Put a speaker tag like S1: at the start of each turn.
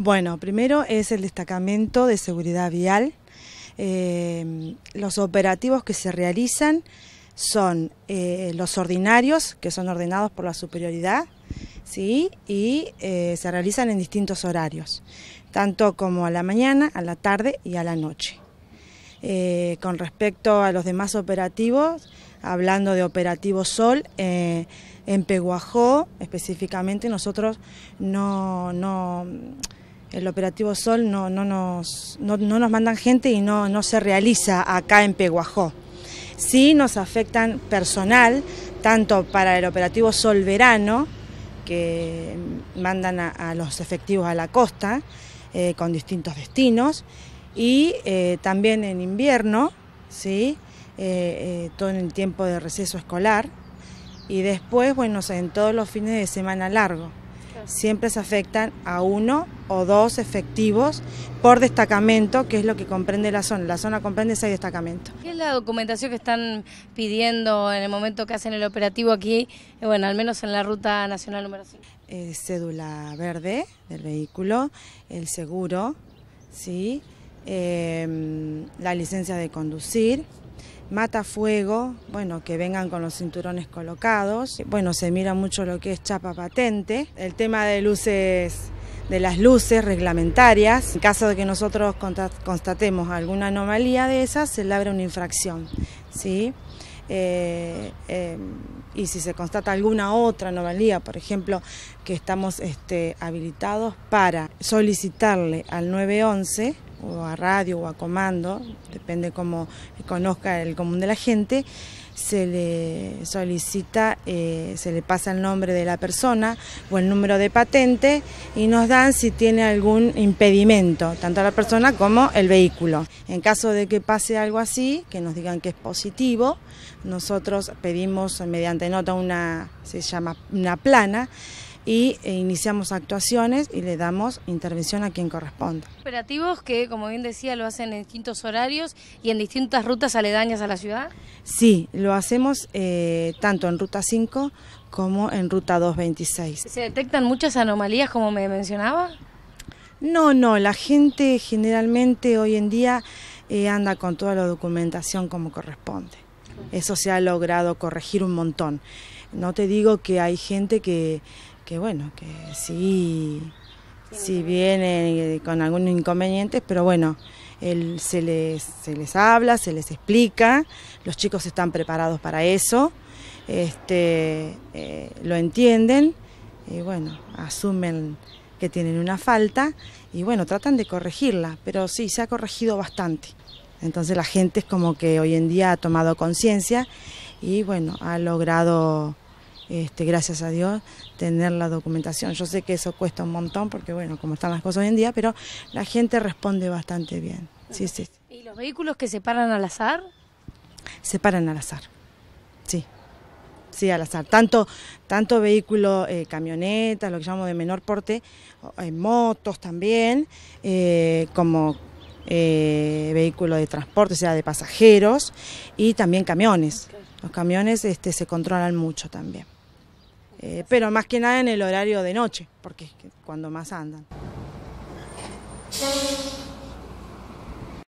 S1: Bueno, primero es el destacamento de seguridad vial. Eh, los operativos que se realizan son eh, los ordinarios, que son ordenados por la superioridad, ¿sí? y eh, se realizan en distintos horarios, tanto como a la mañana, a la tarde y a la noche. con respecto a los demás operativos, hablando de operativo Sol, en Peguajó específicamente nosotros no, no el operativo Sol no, nos, nos mandan gente y no, se realiza acá en Peguajó. Sí nos afectan personal, tanto para el operativo Sol Verano, que mandan a, los efectivos a la costa eh, con distintos destinos, y eh, también en invierno, ¿sí? Eh, todo en el tiempo de receso escolar, y después, bueno, en todos los fines de semana largo. Siempre se afectan a uno o dos efectivos por destacamento, que es lo que comprende la zona. La zona comprende seis destacamentos.
S2: ¿Qué es la documentación que están pidiendo en el momento que hacen el operativo aquí, eh, bueno, al menos en la ruta nacional número 5?
S1: Eh, cédula verde del vehículo, el seguro, ¿sí? Em, la licencia de conducir, matafuego, bueno, que vengan con los cinturones colocados. Bueno, se mira mucho lo que es chapa patente. El tema de luces de las luces reglamentarias. En caso de que nosotros constatemos alguna anomalía de esas, se abre una infracción. ¿sí? Eh, eh, y si se constata alguna otra anomalía, por ejemplo, que estamos este, habilitados para solicitarle al 911 o a radio o a comando, depende cómo conozca el común de la gente, se le solicita, eh, se le pasa el nombre de la persona o el número de patente y nos dan si tiene algún impedimento, tanto a la persona como el vehículo. En caso de que pase algo así, que nos digan que es positivo, nosotros pedimos mediante nota una, se llama una plana, y eh, iniciamos actuaciones y le damos intervención a quien corresponde.
S2: Operativos que, como bien decía, lo hacen en distintos horarios y en distintas rutas aledañas a la ciudad.
S1: Sí, lo hacemos eh, tanto en Ruta 5 como en Ruta 226.
S2: ¿Se detectan muchas anomalías como me mencionaba?
S1: No, no, la gente generalmente hoy en día eh, anda con toda la documentación como corresponde. Eso se ha logrado corregir un montón. No te digo que hay gente que que bueno, que sí, si vienen eh, con algunos inconvenientes, pero bueno, él, se, les, se les habla, se les explica, los chicos están preparados para eso, este, eh, lo entienden y bueno, asumen que tienen una falta y bueno, tratan de corregirla, pero sí, se ha corregido bastante. Entonces la gente es como que hoy en día ha tomado conciencia y bueno, ha logrado este, gracias a Dios, tener la documentación. Yo sé que eso cuesta un montón porque, bueno, como están las cosas hoy en día, pero la gente responde bastante bien.
S2: ¿Y los vehículos que se paran al azar?
S1: Se paran al azar, sí. Sí, al azar. Tanto, tanto vehículo, eh, camionetas, lo que llamamos de menor porte, eh, motos también, eh, como eh, vehículos de transporte, o sea, de pasajeros, y también camiones. Los camiones este, se controlan mucho también. Eh, pero más que nada en el horario de noche, porque es cuando más andan.